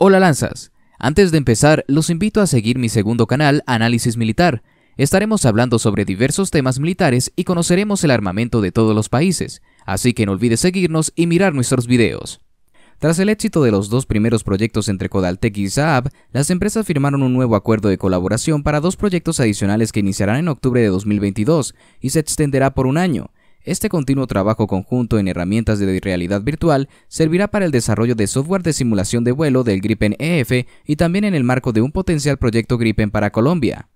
Hola Lanzas, antes de empezar los invito a seguir mi segundo canal Análisis Militar. Estaremos hablando sobre diversos temas militares y conoceremos el armamento de todos los países, así que no olvides seguirnos y mirar nuestros videos. Tras el éxito de los dos primeros proyectos entre Kodaltec y Saab, las empresas firmaron un nuevo acuerdo de colaboración para dos proyectos adicionales que iniciarán en octubre de 2022 y se extenderá por un año. Este continuo trabajo conjunto en herramientas de realidad virtual servirá para el desarrollo de software de simulación de vuelo del Gripen EF y también en el marco de un potencial proyecto Gripen para Colombia.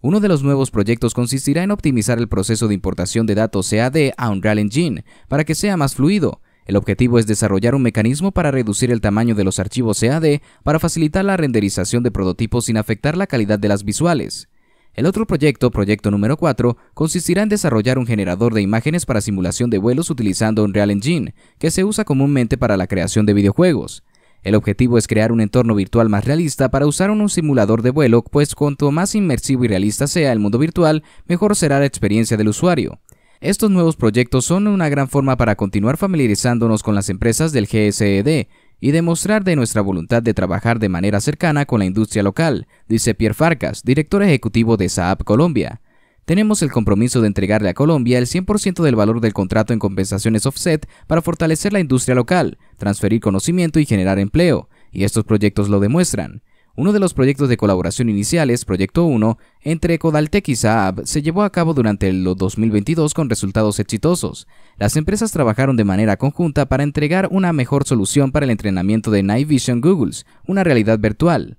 Uno de los nuevos proyectos consistirá en optimizar el proceso de importación de datos CAD a Unreal Engine para que sea más fluido. El objetivo es desarrollar un mecanismo para reducir el tamaño de los archivos CAD para facilitar la renderización de prototipos sin afectar la calidad de las visuales. El otro proyecto, proyecto número 4, consistirá en desarrollar un generador de imágenes para simulación de vuelos utilizando Unreal Engine, que se usa comúnmente para la creación de videojuegos. El objetivo es crear un entorno virtual más realista para usar un simulador de vuelo, pues cuanto más inmersivo y realista sea el mundo virtual, mejor será la experiencia del usuario. Estos nuevos proyectos son una gran forma para continuar familiarizándonos con las empresas del GSED, y demostrar de nuestra voluntad de trabajar de manera cercana con la industria local, dice Pierre Farcas, director ejecutivo de Saab Colombia. Tenemos el compromiso de entregarle a Colombia el 100% del valor del contrato en compensaciones offset para fortalecer la industria local, transferir conocimiento y generar empleo, y estos proyectos lo demuestran. Uno de los proyectos de colaboración iniciales, Proyecto 1, entre Codaltec y Saab, se llevó a cabo durante el 2022 con resultados exitosos. Las empresas trabajaron de manera conjunta para entregar una mejor solución para el entrenamiento de Night Vision Googles, una realidad virtual.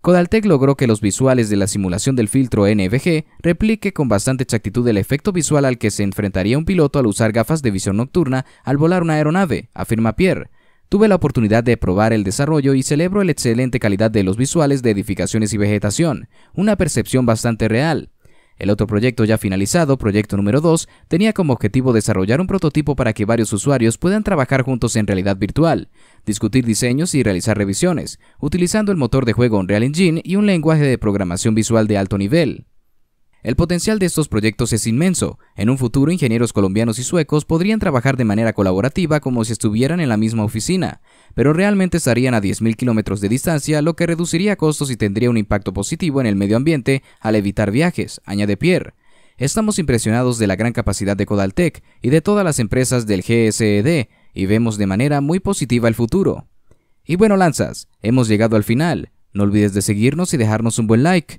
Codaltec logró que los visuales de la simulación del filtro NVG replique con bastante exactitud el efecto visual al que se enfrentaría un piloto al usar gafas de visión nocturna al volar una aeronave, afirma Pierre. Tuve la oportunidad de probar el desarrollo y celebro la excelente calidad de los visuales de edificaciones y vegetación, una percepción bastante real. El otro proyecto ya finalizado, proyecto número 2, tenía como objetivo desarrollar un prototipo para que varios usuarios puedan trabajar juntos en realidad virtual, discutir diseños y realizar revisiones, utilizando el motor de juego Unreal Engine y un lenguaje de programación visual de alto nivel. El potencial de estos proyectos es inmenso. En un futuro, ingenieros colombianos y suecos podrían trabajar de manera colaborativa como si estuvieran en la misma oficina, pero realmente estarían a 10.000 kilómetros de distancia, lo que reduciría costos y tendría un impacto positivo en el medio ambiente al evitar viajes, añade Pierre. Estamos impresionados de la gran capacidad de Codaltec y de todas las empresas del GSED, y vemos de manera muy positiva el futuro. Y bueno, lanzas, hemos llegado al final. No olvides de seguirnos y dejarnos un buen like.